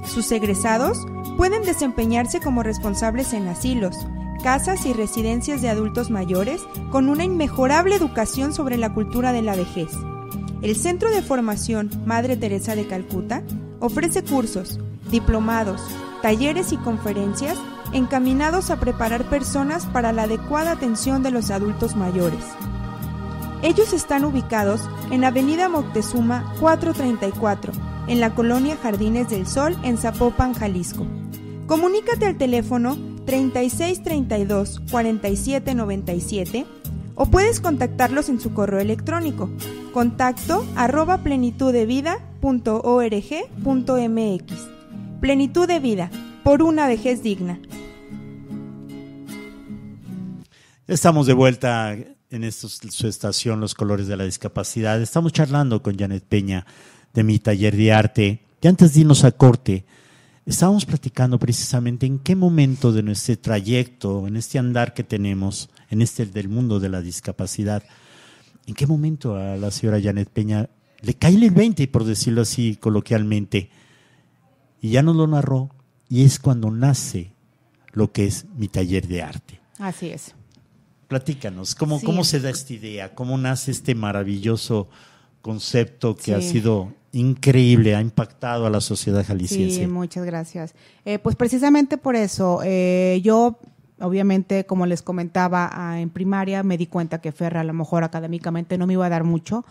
Sus egresados pueden desempeñarse como responsables en asilos, casas y residencias de adultos mayores con una inmejorable educación sobre la cultura de la vejez. El Centro de Formación Madre Teresa de Calcuta ofrece cursos, diplomados, talleres y conferencias encaminados a preparar personas para la adecuada atención de los adultos mayores. Ellos están ubicados en Avenida Moctezuma 434, en la colonia Jardines del Sol, en Zapopan, Jalisco. Comunícate al teléfono 3632 4797 o puedes contactarlos en su correo electrónico contacto plenitud de vida, por una vejez digna. Estamos de vuelta en su estación Los Colores de la Discapacidad. Estamos charlando con Janet Peña de mi taller de arte. Y antes de irnos a corte, estábamos platicando precisamente en qué momento de nuestro trayecto, en este andar que tenemos, en este del mundo de la discapacidad, en qué momento a la señora Janet Peña le cae el 20, por decirlo así coloquialmente, y ya nos lo narró y es cuando nace lo que es mi taller de arte. Así es. Platícanos, ¿cómo, cómo se da esta idea? ¿Cómo nace este maravilloso concepto que ha sido increíble, ha impactado a la sociedad jalisciense? Sí, muchas gracias. Eh, pues precisamente por eso, eh, yo obviamente, como les comentaba ah, en primaria, me di cuenta que Ferra a lo mejor académicamente no me iba a dar mucho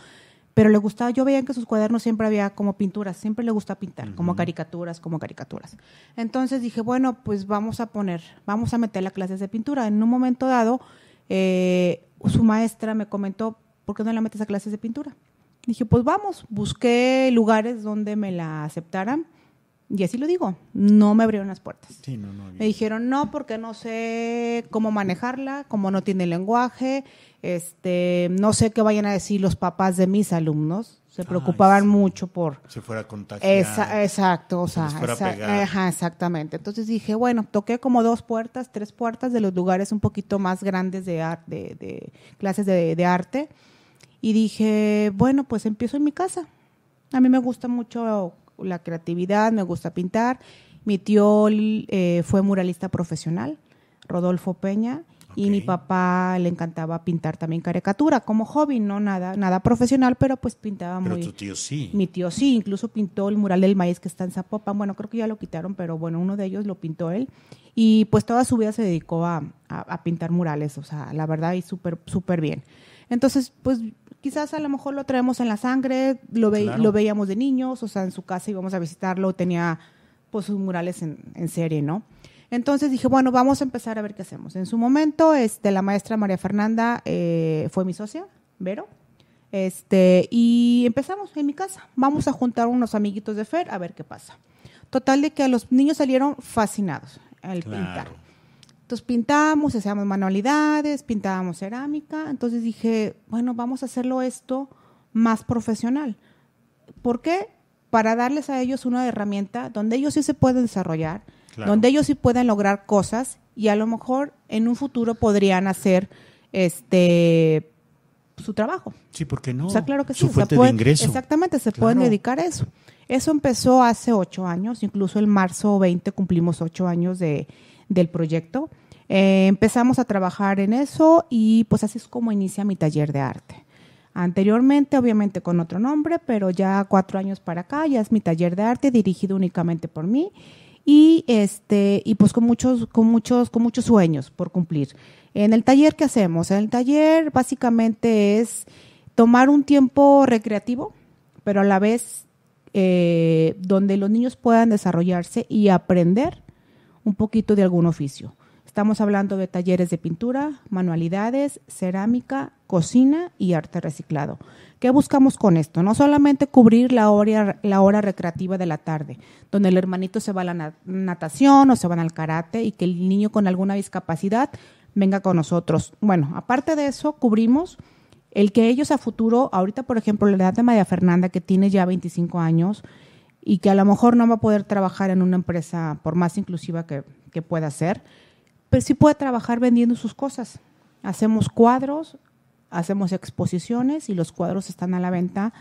pero le gustaba, yo veía que en sus cuadernos siempre había como pinturas, siempre le gusta pintar, como caricaturas, como caricaturas. Entonces dije, bueno, pues vamos a poner, vamos a meter las clases de pintura. En un momento dado, eh, su maestra me comentó, ¿por qué no la metes a clases de pintura? Dije, pues vamos, busqué lugares donde me la aceptaran y así lo digo, no me abrieron las puertas. Sí, no, no, me dijeron no porque no sé cómo manejarla, como no tiene lenguaje, este, no sé qué vayan a decir los papás de mis alumnos. Se preocupaban mucho por... Se fuera a contagiar. exacto, o sea, se fuera a pegar. Ajá, exactamente. Entonces dije, bueno, toqué como dos puertas, tres puertas de los lugares un poquito más grandes de, de, clases de arte. Y dije, bueno, pues empiezo en mi casa. A mí me gusta mucho la creatividad, me gusta pintar. Mi tío eh, fue muralista profesional, Rodolfo Peña, y mi papá le encantaba pintar también caricatura como hobby, no nada, nada profesional, pero pues pintaba muy. Pero tío sí. Mi tío sí, incluso pintó el mural del maíz que está en Zapopan. Bueno, creo que ya lo quitaron, pero bueno, uno de ellos lo pintó él. Y pues toda su vida se dedicó a, a, pintar murales, o sea, la verdad, y súper, súper bien. Entonces, pues quizás a lo mejor lo traemos en la sangre, lo, veíamos de niños, o sea, en su casa íbamos a visitarlo, tenía pues sus murales en, serie, ¿no? Entonces dije, bueno, vamos a empezar a ver qué hacemos. En su momento, este, la maestra María Fernanda eh, fue mi socia, Vero, este, y empezamos en mi casa. Vamos a juntar unos amiguitos de Fer a ver qué pasa. Total de que los niños salieron fascinados al pintar. Entonces pintábamos, hacíamos manualidades, pintábamos cerámica. Entonces dije, bueno, vamos a hacerlo esto más profesional. ¿Por qué? Para darles a ellos una herramienta donde ellos sí se pueden desarrollar, donde ellos sí pueden lograr cosas y a lo mejor en un futuro podrían hacer este su trabajo. Sí, porque no? O sea, claro que sí. Su fuente de ingreso. Exactamente, se pueden dedicar a eso. Eso empezó hace ocho años, incluso el marzo 20 cumplimos ocho años de, del proyecto. Eh, empezamos a trabajar en eso y pues así es como inicia mi taller de arte. Anteriormente, obviamente con otro nombre, pero ya cuatro años para acá, ya es mi taller de arte dirigido únicamente por mí y este y pues con muchos con muchos con muchos sueños por cumplir. En el taller que hacemos? En el taller básicamente es tomar un tiempo recreativo, pero a la vez eh, donde los niños puedan desarrollarse y aprender un poquito de algún oficio. Estamos hablando de talleres de pintura, manualidades, cerámica, cocina y arte reciclado. ¿Qué buscamos con esto? No solamente cubrir la hora, la hora recreativa de la tarde, donde el hermanito se va a la natación o se van al karate y que el niño con alguna discapacidad venga con nosotros. Bueno, aparte de eso, cubrimos el que ellos a futuro, ahorita por ejemplo, la edad de María Fernanda, que tiene ya 25 años, y que a lo mejor no va a poder trabajar en una empresa, por más inclusiva que, pueda ser, pero sí puede trabajar vendiendo sus cosas. Hacemos cuadros, hacemos exposiciones y los cuadros están a la venta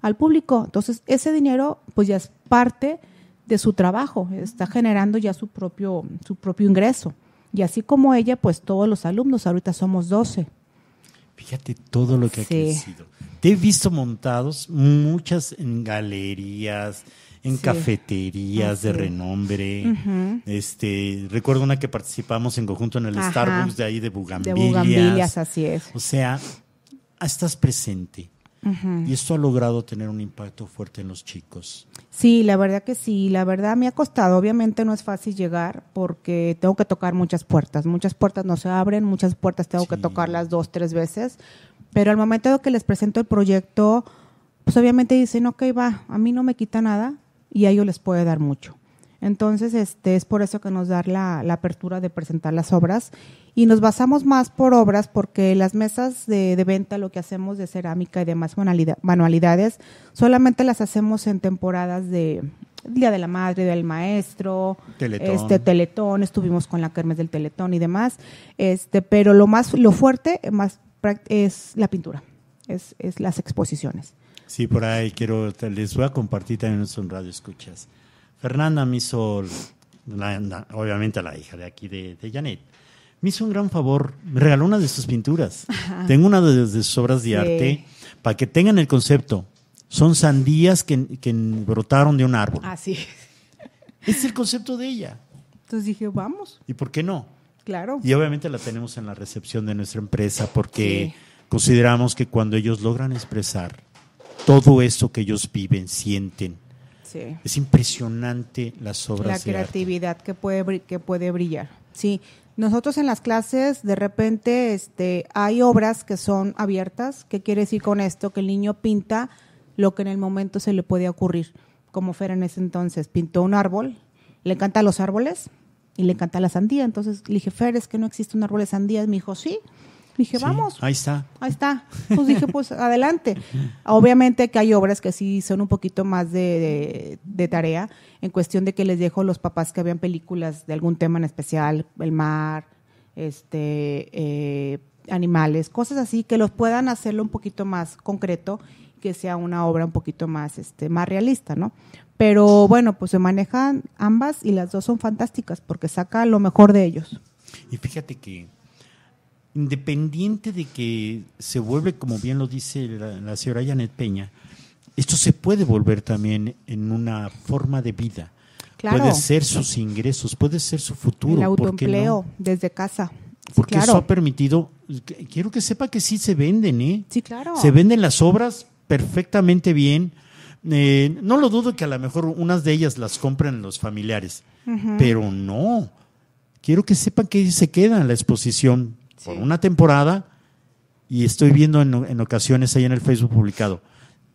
al público. Entonces, ese dinero pues ya es parte de su trabajo, está generando ya su propio, su propio ingreso. Y así como ella, pues todos los alumnos, ahorita somos 12. Fíjate todo lo que ha crecido. Te he visto montados muchas en galerías, en cafeterías de renombre. Este, recuerdo una que participamos en conjunto en el Starbucks de ahí de Bugambilias. De Bugambilias, así es. O sea, estás presente. Y esto ha logrado tener un impacto fuerte en los chicos. Sí, la verdad que sí, la verdad me ha costado. Obviamente no es fácil llegar porque tengo que tocar muchas puertas. Muchas puertas no se abren, muchas puertas tengo que que tocarlas dos, tres veces. Pero al momento de que les presento el proyecto, pues obviamente dicen, ok, va, a mí no me quita nada, y a ellos les puede dar mucho. Entonces, este, es por eso que nos da la, apertura de presentar las obras y nos basamos más por obras porque las mesas de, venta, lo que hacemos de cerámica y demás manualidades, solamente las hacemos en temporadas de Día de la Madre, del Maestro, Teletón. este Teletón, estuvimos con la Kermes del Teletón y demás, este, pero lo más, lo fuerte es la pintura, es, es las exposiciones. Sí, por ahí quiero, les voy a compartir también su radio escuchas. Fernanda me hizo, la, la, obviamente la hija de aquí de, Janet, me hizo un gran favor, me regaló una de sus pinturas. Tengo una de, sus obras de arte, para que tengan el concepto. Son sandías que, brotaron de un árbol. Así es. Es el concepto de ella. Entonces dije, vamos. ¿Y por qué no? Claro. Y obviamente la tenemos en la recepción de nuestra empresa porque consideramos que cuando ellos logran expresar todo eso que ellos viven, sienten. Sí. Es impresionante las obras. La creatividad que puede que puede brillar. Sí, nosotros en las clases de repente este hay obras que son abiertas, ¿qué quiere decir con esto? Que el niño pinta lo que en el momento se le puede ocurrir, como Fer en ese entonces pintó un árbol, le encantan los árboles y le encanta la sandía, entonces le dije, "Fer, es que no existe un árbol de sandía." Mi me dijo, "Sí." Dije, vamos. Ahí está. Ahí está. Pues dije, pues adelante. Obviamente que hay obras que sí son un poquito más de, tarea, en cuestión de que les dejo los papás que habían películas de algún tema en especial, el mar, este, eh, animales, cosas así, que los puedan hacerlo un poquito más concreto, que sea una obra un poquito más, este, más realista, ¿no? Pero bueno, pues se manejan ambas y las dos son fantásticas porque saca lo mejor de ellos. Y fíjate que independiente de que se vuelve, como bien lo dice la, señora Janet Peña, esto se puede volver también en una forma de vida. Puede ser sus ingresos, puede ser su futuro. El autoempleo desde casa. Porque eso ha permitido, quiero que sepa que sí se venden, ¿eh? Sí, claro. Se venden las obras perfectamente bien. Eh, no lo dudo que a lo mejor unas de ellas las compran los familiares, pero no. Quiero que sepan que se queda en la exposición por una temporada y estoy viendo en, ocasiones ahí en el Facebook publicado.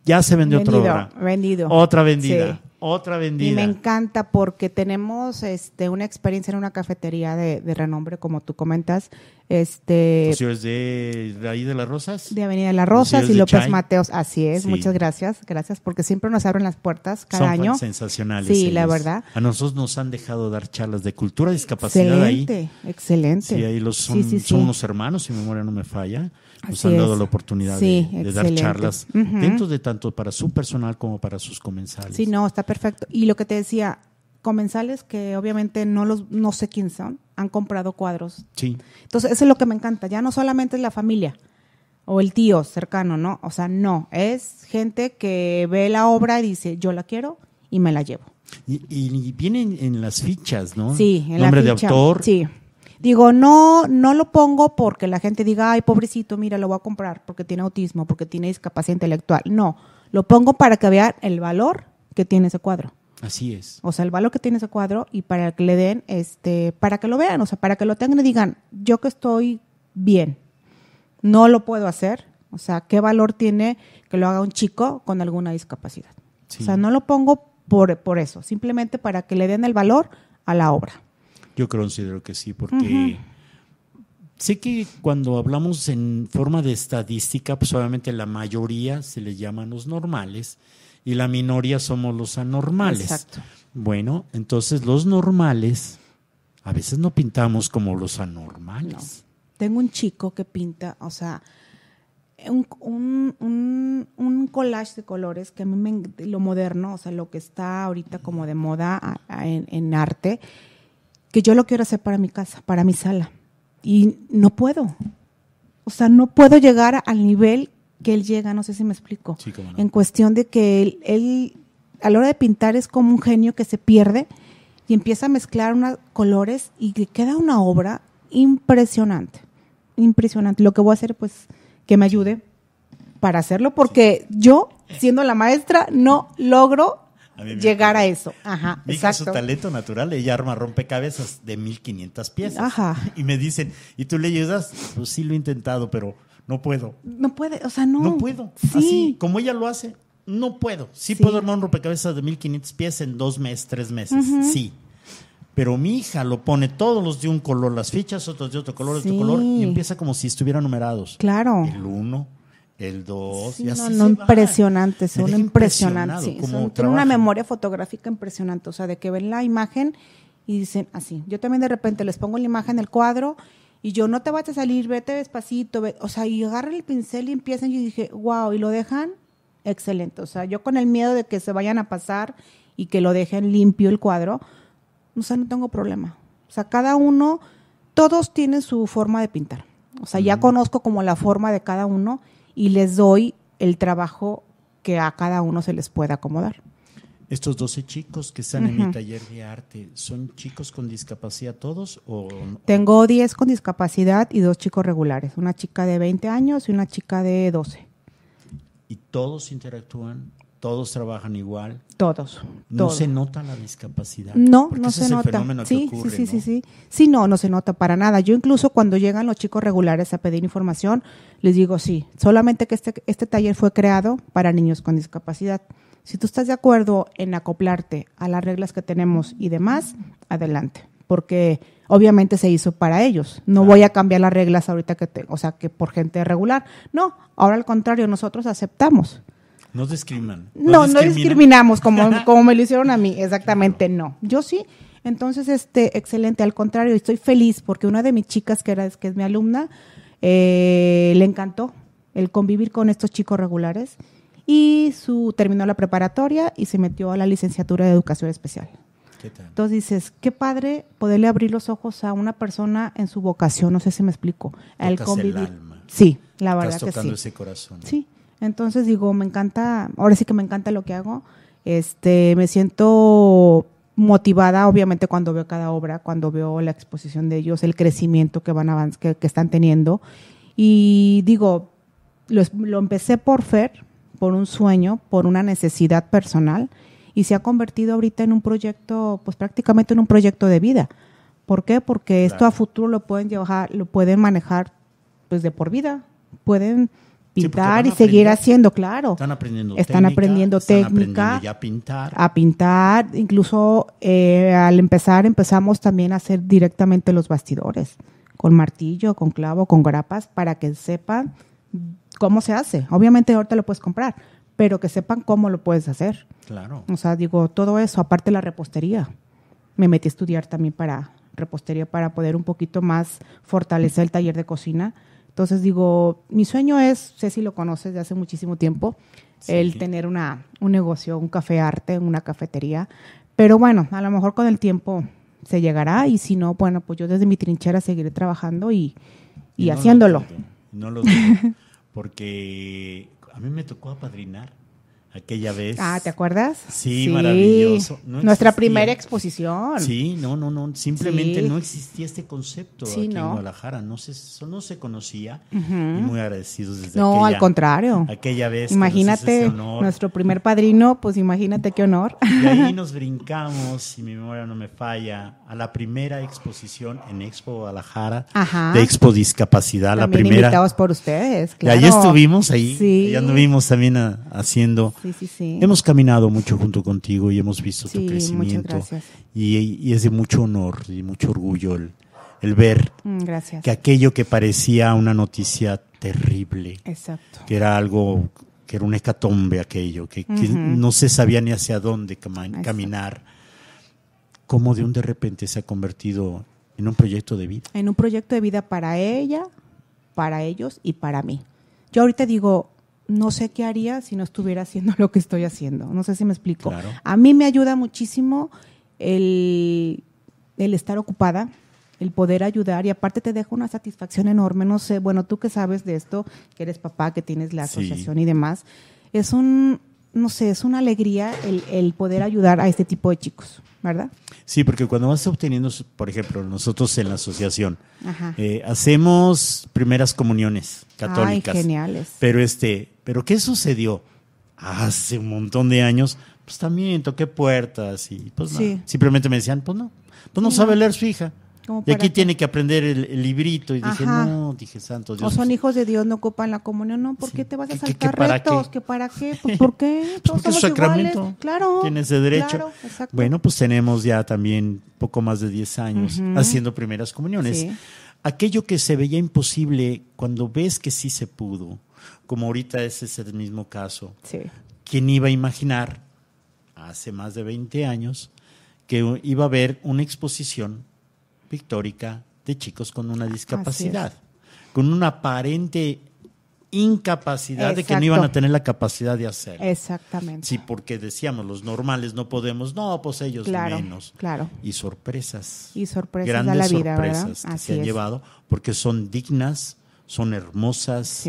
Ya se vendió otra Vendido. Otra vendida. Otra vendida. Y me encanta porque tenemos este, una experiencia en una cafetería de, de renombre, como tú comentas, este, pues es de, ahí de las Rosas. De Avenida de las Rosas y López Mateos. Así es, muchas gracias, gracias, porque siempre nos abren las puertas cada Son sensacionales. Sí, la verdad. A nosotros nos han dejado dar charlas de cultura, discapacidad ahí. Excelente, Sí, ahí los son, unos hermanos, si mi memoria no me falla. Nos han dado la oportunidad de, dar charlas de tanto para su personal como para sus comensales. Sí, no, está perfecto. Y lo que te decía, comensales que obviamente no los no sé quién son han comprado cuadros. Sí. Entonces, eso es lo que me encanta, ya no solamente es la familia o el tío cercano, ¿no? O sea, no, es gente que ve la obra y dice, "Yo la quiero y me la llevo." Y, y vienen en las fichas, ¿no? Sí, en la de autor. Sí. Digo, no, no lo pongo porque la gente diga, ay, pobrecito, mira, lo voy a comprar porque tiene autismo, porque tiene discapacidad intelectual. No, lo pongo para que vean el valor que tiene ese cuadro. Así es. O sea, el valor que tiene ese cuadro y para que le den, este, para que lo vean, o sea, para que lo tengan y digan, yo que estoy bien, no lo puedo hacer. O sea, ¿qué valor tiene que lo haga un chico con alguna discapacidad? O sea, no lo pongo por, por eso, simplemente para que le den el valor a la obra. Yo considero que sí, porque sé que cuando hablamos en forma de estadística, pues obviamente la mayoría se les llaman los normales, y la minoría somos los anormales. Exacto. Bueno, entonces los normales a veces no pintamos como los anormales. Tengo un chico que pinta, o sea, un, un, collage de colores que a mí me, lo moderno, o sea, lo que está ahorita como de moda en, arte, que yo lo quiero hacer para mi casa, para mi sala. Y no puedo. O sea, no puedo llegar al nivel que él llega, no sé si me explico, en cuestión de que él, a la hora de pintar es como un genio que se pierde y empieza a mezclar unos colores y queda una obra impresionante, impresionante. Lo que voy a hacer, pues, que me ayude para hacerlo, porque yo, siendo la maestra, no logro llegar a eso. Ajá, su talento natural, ella arma rompecabezas de 1500 piezas. Ajá. Y me dicen, ¿y tú le ayudas? Pues sí lo he intentado, pero no puedo. No puede, o sea, no. No puedo. Sí. Así, como ella lo hace, no puedo. Sí, puedo armar un rompecabezas de 1500 pies en dos meses, tres meses. Sí. Pero mi hija lo pone todos los de un color, las fichas, otros de otro color, otro color, y empieza como si estuvieran numerados. Claro. El uno, el dos, y así. impresionante, es una impresionante. tiene una memoria fotográfica impresionante, o sea, de que ven la imagen y dicen así. Yo también de repente les pongo la imagen, el cuadro, y yo, no te vas a salir, vete despacito. O sea, y agarra el pincel y empiezan. Y dije, wow, y lo dejan excelente. O sea, yo con el miedo de que se vayan a pasar y que lo dejen limpio el cuadro, o sea, no tengo problema. O sea, cada uno, todos tienen su forma de pintar. O sea, ya conozco como la forma de cada uno y les doy el trabajo que a cada uno se les pueda acomodar. Estos 12 chicos que están en mi taller de arte, ¿son chicos con discapacidad todos? O, Tengo 10 con discapacidad y dos chicos regulares, una chica de 20 años y una chica de 12. ¿Y todos interactúan? ¿Todos trabajan igual? Todos. ¿No se nota la discapacidad? No, no se nota. sí, sí, sí, sí, sí. Sí, no, no se nota para nada. Yo incluso cuando llegan los chicos regulares a pedir información, les digo, sí, solamente que este, este taller fue creado para niños con discapacidad. Si tú estás de acuerdo en acoplarte a las reglas que tenemos y demás, adelante, porque obviamente se hizo para ellos. No voy a cambiar las reglas ahorita que, te, o sea, que por gente regular. No, ahora al contrario, nosotros aceptamos. No discriminan. No, no, discriminamos como, como me lo hicieron a mí, exactamente, no. Yo sí. Entonces, este, excelente, al contrario, estoy feliz porque una de mis chicas, que, era, que es mi alumna, eh, le encantó el convivir con estos chicos regulares y su, terminó la preparatoria y se metió a la licenciatura de educación especial. ¿Qué Entonces dices, qué padre poderle abrir los ojos a una persona en su vocación, no sé si me explico. El convivir. alma. Sí, la verdad que sí. ese corazón. Sí, entonces digo, me encanta, ahora sí que me encanta lo que hago. Este, me siento motivada, obviamente, cuando veo cada obra, cuando veo la exposición de ellos, el crecimiento que van que, están teniendo. Y digo, lo, lo empecé por Fer, por un sueño, por una necesidad personal y se ha convertido ahorita en un proyecto, pues prácticamente en un proyecto de vida. ¿Por qué? Porque esto a futuro lo pueden llevar, lo pueden manejar pues de por vida, pueden pintar y seguir haciendo, claro. Están aprendiendo técnica. aprendiendo ya a pintar. A pintar, incluso eh, al empezar empezamos también a hacer directamente los bastidores, con martillo, con clavo, con grapas, para que sepan cómo se hace. Obviamente ahorita lo puedes comprar, pero que sepan cómo lo puedes hacer. Claro. O sea, digo, todo eso, aparte la repostería. Me metí a estudiar también para repostería para poder un poquito más fortalecer el taller de cocina. Entonces digo, mi sueño es, sé si lo conoces de hace muchísimo tiempo, el tener una, un negocio, un café arte, una cafetería. Pero bueno, a lo mejor con el tiempo se llegará y si no, bueno, pues yo desde mi trinchera seguiré trabajando y, y, no haciéndolo. Lo porque a mí me tocó apadrinar aquella vez. Ah, ¿te acuerdas? Sí, maravilloso. Nuestra primera exposición. Sí, no, no, no. Simplemente no existía este concepto en Guadalajara. No se, no se conocía. Y muy agradecidos desde No, al contrario. Aquella vez. Imagínate, nuestro primer padrino, pues imagínate qué honor. Y ahí nos brincamos, si mi memoria no me falla, a la primera exposición en Expo Guadalajara Ajá. de Expo Discapacidad. la primera. invitados por ustedes, claro. Y ahí estuvimos, ahí. Sí. ya anduvimos también ah, haciendo Sí, sí, sí. Hemos caminado mucho junto contigo y hemos visto tu crecimiento. Y, y, es de mucho honor y mucho orgullo el, ver mm, que aquello que parecía una noticia terrible, Exacto. que era algo que era una hecatombe aquello, que, no se sabía ni hacia dónde caminar, cómo de un de repente se ha convertido en un proyecto de vida. En un proyecto de vida para ella, para ellos y para mí. Yo ahorita digo, no sé qué haría si no estuviera haciendo lo que estoy haciendo. No sé si me explico. A mí me ayuda muchísimo el, estar ocupada, el poder ayudar y aparte te dejo una satisfacción enorme. No sé, bueno, tú que sabes de esto, que eres papá, que tienes la asociación y demás, es un, no sé, es una alegría el, el poder ayudar a este tipo de chicos, ¿verdad? Sí, porque cuando vas obteniendo, por ejemplo, nosotros en la asociación eh, hacemos primeras comuniones católicas. Ay, geniales. Pero este, pero ¿qué sucedió? Hace un montón de años, pues también toqué puertas y pues simplemente me decían, pues no, pues no. sabe leer su hija. Y aquí tiene que aprender el, librito. Y dije, no, dije, santo Dios. O son hijos de Dios, no ocupan la comunión. No, ¿por qué te vas a saltar ¿Qué, para qué? Pues, ¿Por qué? Pues, porque somos sacramento. Claro. Tienes de derecho. bueno, pues tenemos ya también poco más de 10 años haciendo primeras comuniones. Aquello que se veía imposible cuando ves que sí se pudo, como ahorita ese es el mismo caso. Sí. ¿Quién iba a imaginar hace más de 20 años que iba a haber una exposición pictórica de chicos con una discapacidad, con una aparente incapacidad de que no iban a tener la capacidad de hacer. Exactamente. Sí, porque decíamos, los normales no podemos, no, pues ellos claro, menos. Claro. Y sorpresas. Y sorpresas grandes a la vida, sorpresas que se han llevado porque son dignas, son hermosas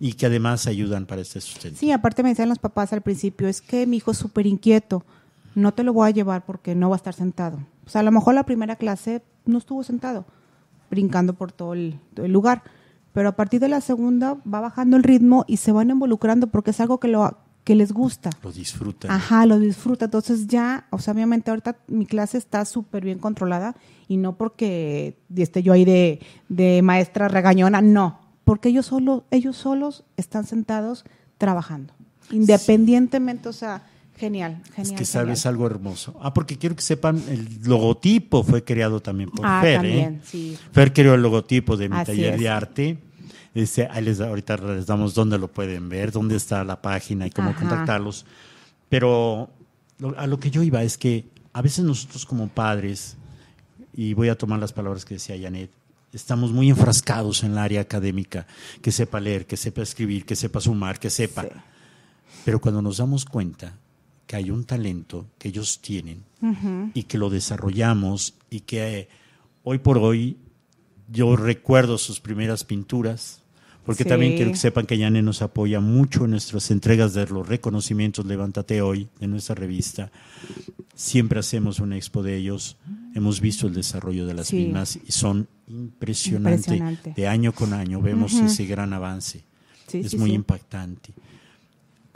y que además ayudan para este sustento. Sí, aparte me decían los papás al principio, es que mi hijo es súper inquieto, no te lo voy a llevar porque no va a estar sentado. O sea, a lo mejor la primera clase no estuvo sentado, brincando por todo el, lugar. Pero a partir de la segunda va bajando el ritmo y se van involucrando porque es algo que, lo, que les gusta. Lo disfrutan. Ajá, lo disfruta. Entonces ya, o sea, obviamente ahorita mi clase está súper bien controlada y no porque esté yo ahí de, maestra regañona, no. Porque ellos, solo, ellos solos están sentados trabajando independientemente, o sea, Genial, genial. Es que sabes algo hermoso. Ah, porque quiero que sepan, el logotipo fue creado también por ah, Fer. ¿eh? También, sí. Fer creó el logotipo de mi taller de arte. ahí les, ahorita les damos dónde lo pueden ver, dónde está la página y cómo contactarlos. Pero a lo que yo iba es que a veces nosotros como padres, y voy a tomar las palabras que decía Janet, estamos muy enfrascados en el área académica, que sepa leer, que sepa escribir, que sepa sumar, que sepa. Pero cuando nos damos cuenta que hay un talento que ellos tienen y que lo desarrollamos y que eh, hoy por hoy yo recuerdo sus primeras pinturas, porque también quiero que sepan que Yane nos apoya mucho en nuestras entregas de los reconocimientos Levántate Hoy de nuestra revista. Siempre hacemos una expo de ellos. Hemos visto el desarrollo de las mismas y son impresionantes. De año con año vemos ese gran avance. es muy impactante.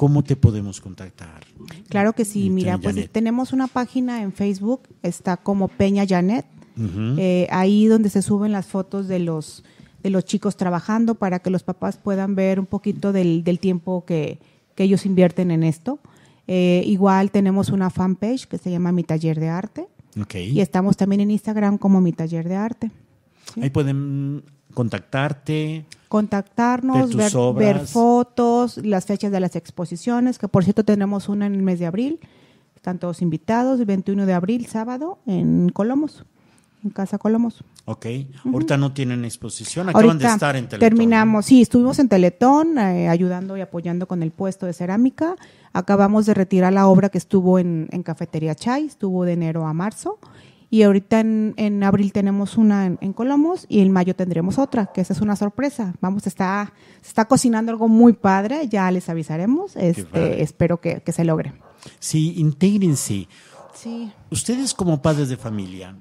¿cómo te podemos contactar? Claro que sí, mira, pues tenemos una página en Facebook, está como Peña Janet, eh, ahí donde se suben las fotos de los, de los chicos trabajando para que los papás puedan ver un poquito del, tiempo que, ellos invierten en esto. Eh, igual tenemos una fanpage que se llama Mi Taller de Arte. Y estamos también en Instagram como Mi Taller de Arte. Ahí pueden contactarte. Contactarnos, ver, fotos, las fechas de las exposiciones, que por cierto tenemos una en el mes de abril. Están todos invitados, el 21 de abril, sábado, en Colomos, en Casa Colomos. Ok, ahorita no tienen exposición, acaban de estar en Teletón. Terminamos, sí, estuvimos en Teletón eh, ayudando y apoyando con el puesto de cerámica. Acabamos de retirar la obra que estuvo en, en Cafetería Chay, estuvo de enero a marzo y ahorita en, abril tenemos una en, en, Colomos y en mayo tendremos otra, que esa es una sorpresa. Vamos, está, se está cocinando algo muy padre, ya les avisaremos, este, espero que, que, se logre. Sí, intégrense. Sí. Ustedes como padres de familia,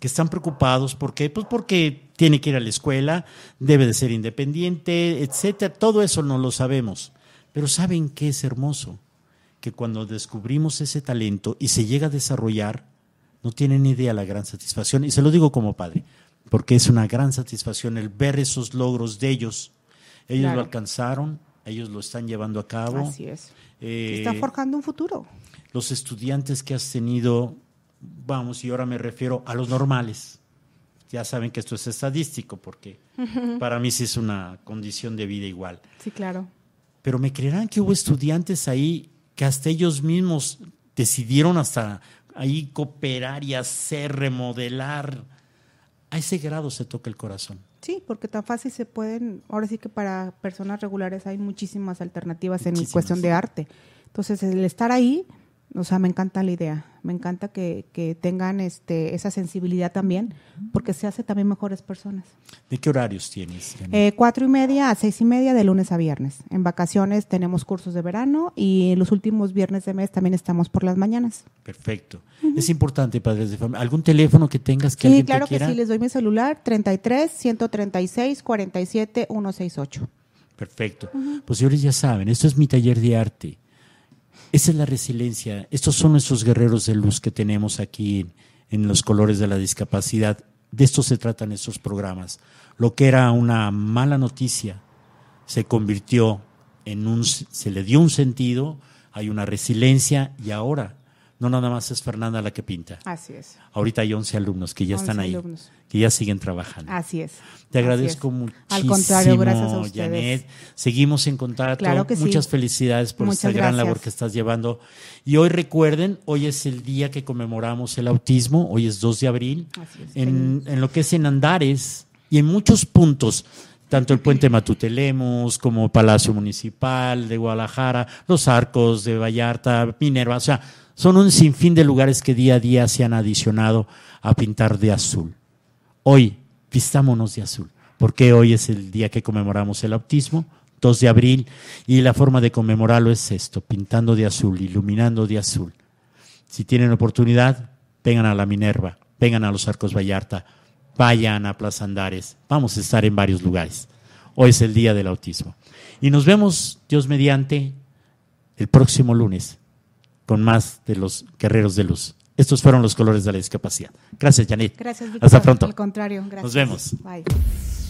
que están preocupados, ¿por qué? Pues porque tiene que ir a la escuela, debe de ser independiente, etcétera. Todo eso no lo sabemos. Pero ¿saben qué es hermoso? Que cuando descubrimos ese talento y se llega a desarrollar, no tienen idea la gran satisfacción, y se lo digo como padre, porque es una gran satisfacción el ver esos logros de ellos. Ellos lo alcanzaron, ellos lo están llevando a cabo. Así es. Eh, están forjando un futuro. Los estudiantes que has tenido, vamos, y ahora me refiero a los normales. Ya saben que esto es estadístico, porque para mí sí es una condición de vida igual. Sí, claro. Pero me creerán que hubo estudiantes ahí que hasta ellos mismos decidieron hasta ahí cooperar y hacer, remodelar. A ese grado se toca el corazón. Sí, porque tan fácil se pueden, ahora sí que para personas regulares hay muchísimas alternativas en cuestión de arte. Entonces, el estar ahí, o sea, me encanta la idea, me encanta que, tengan este, esa sensibilidad también, porque se hace también mejores personas. ¿De qué horarios tienes? Eh, cuatro y media a seis y media de lunes a viernes. En vacaciones tenemos cursos de verano y los últimos viernes de mes también estamos por las mañanas. Perfecto. Es importante, padres de familia. ¿Algún teléfono que tengas que sí, claro te quiera? que sí, les doy mi celular 33 136 47 168. Perfecto. Pues señores ya saben, esto es mi taller de arte esa es la resiliencia. Estos son nuestros guerreros de luz que tenemos aquí en, los colores de la discapacidad. De esto se tratan estos programas. Lo que era una mala noticia se convirtió en un, se le dio un sentido, hay una resiliencia y ahora no nada más es Fernanda la que pinta. Así es. Ahorita hay 11 alumnos que ya están ahí, que ya siguen trabajando. Así es. Te agradezco muchísimo. Al contrario, gracias a ustedes. Seguimos en contacto. Claro que sí. Muchas felicidades por esta gran labor que estás llevando. Y hoy recuerden, hoy es el día que conmemoramos el autismo, hoy es 2 de abril. Así es. En, en lo que es en Andares y en muchos puntos tanto el puente Matutelemos como Palacio Municipal de Guadalajara, los arcos de Vallarta, Minerva, o sea, son un sinfín de lugares que día a día se han adicionado a pintar de azul. Hoy, vistámonos de azul, porque hoy es el día que conmemoramos el autismo, 2 de abril, y la forma de conmemorarlo es esto, pintando de azul, iluminando de azul. Si tienen oportunidad, vengan a la Minerva, vengan a los Arcos Vallarta, vayan a Plaza Andares, vamos a estar en varios lugares. Hoy es el Día del Autismo. Y nos vemos, Dios mediante, el próximo lunes con más de los guerreros de luz. Estos fueron los colores de la discapacidad. Gracias, Janet. Gracias, Hasta pronto. Al contrario, gracias. Nos vemos. Bye.